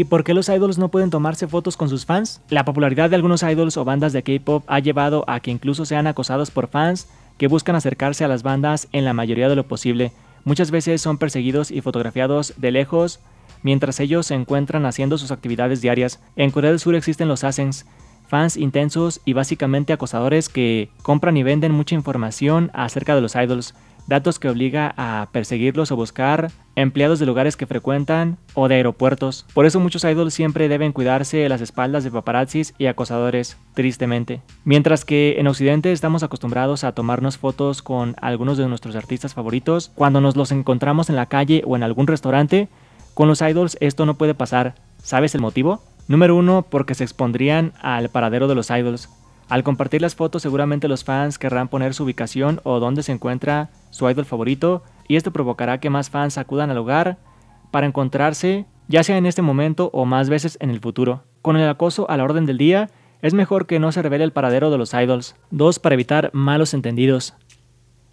¿Y por qué los idols no pueden tomarse fotos con sus fans? La popularidad de algunos idols o bandas de K-pop ha llevado a que incluso sean acosados por fans que buscan acercarse a las bandas en la mayoría de lo posible. Muchas veces son perseguidos y fotografiados de lejos mientras ellos se encuentran haciendo sus actividades diarias. En Corea del Sur existen los asens, fans intensos y básicamente acosadores que compran y venden mucha información acerca de los idols, datos que obliga a perseguirlos o buscar empleados de lugares que frecuentan o de aeropuertos. Por eso muchos idols siempre deben cuidarse de las espaldas de paparazzis y acosadores, tristemente. Mientras que en Occidente estamos acostumbrados a tomarnos fotos con algunos de nuestros artistas favoritos, cuando nos los encontramos en la calle o en algún restaurante, con los idols esto no puede pasar. ¿Sabes el motivo? Número uno, porque se expondrían al paradero de los idols. Al compartir las fotos seguramente los fans querrán poner su ubicación o dónde se encuentra su idol favorito y esto provocará que más fans acudan al hogar para encontrarse ya sea en este momento o más veces en el futuro. Con el acoso a la orden del día, es mejor que no se revele el paradero de los idols. Dos, Para evitar malos entendidos.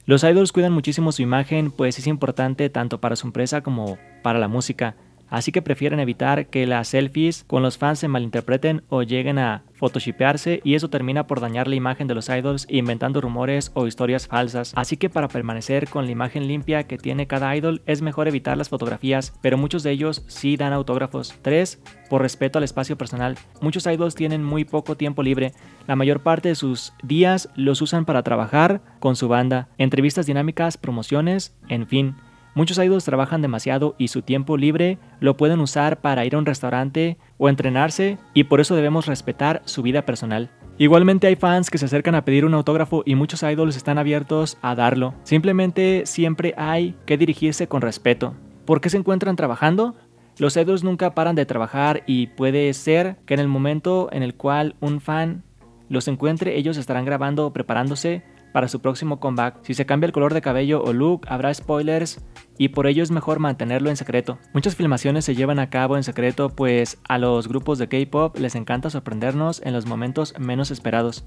Los idols cuidan muchísimo su imagen, pues es importante tanto para su empresa como para la música así que prefieren evitar que las selfies con los fans se malinterpreten o lleguen a photoshipearse y eso termina por dañar la imagen de los idols inventando rumores o historias falsas. Así que para permanecer con la imagen limpia que tiene cada idol es mejor evitar las fotografías, pero muchos de ellos sí dan autógrafos. 3. Por respeto al espacio personal. Muchos idols tienen muy poco tiempo libre. La mayor parte de sus días los usan para trabajar con su banda, entrevistas dinámicas, promociones, en fin. Muchos idols trabajan demasiado y su tiempo libre lo pueden usar para ir a un restaurante o entrenarse y por eso debemos respetar su vida personal. Igualmente hay fans que se acercan a pedir un autógrafo y muchos idols están abiertos a darlo. Simplemente siempre hay que dirigirse con respeto. ¿Por qué se encuentran trabajando? Los idols nunca paran de trabajar y puede ser que en el momento en el cual un fan los encuentre ellos estarán grabando o preparándose para su próximo comeback. Si se cambia el color de cabello o look, habrá spoilers y por ello es mejor mantenerlo en secreto. Muchas filmaciones se llevan a cabo en secreto, pues a los grupos de K-pop les encanta sorprendernos en los momentos menos esperados.